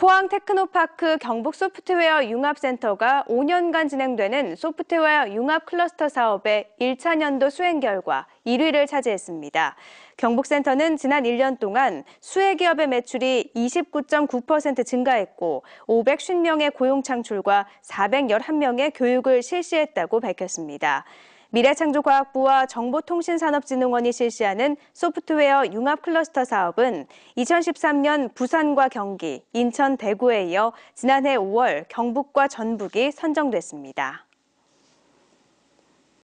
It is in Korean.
포항 테크노파크 경북 소프트웨어 융합센터가 5년간 진행되는 소프트웨어 융합 클러스터 사업의 1차 년도 수행 결과 1위를 차지했습니다. 경북센터는 지난 1년 동안 수혜기업의 매출이 29.9% 증가했고 550명의 고용 창출과 411명의 교육을 실시했다고 밝혔습니다. 미래창조과학부와 정보통신산업진흥원이 실시하는 소프트웨어 융합 클러스터 사업은 2013년 부산과 경기, 인천, 대구에 이어 지난해 5월 경북과 전북이 선정됐습니다.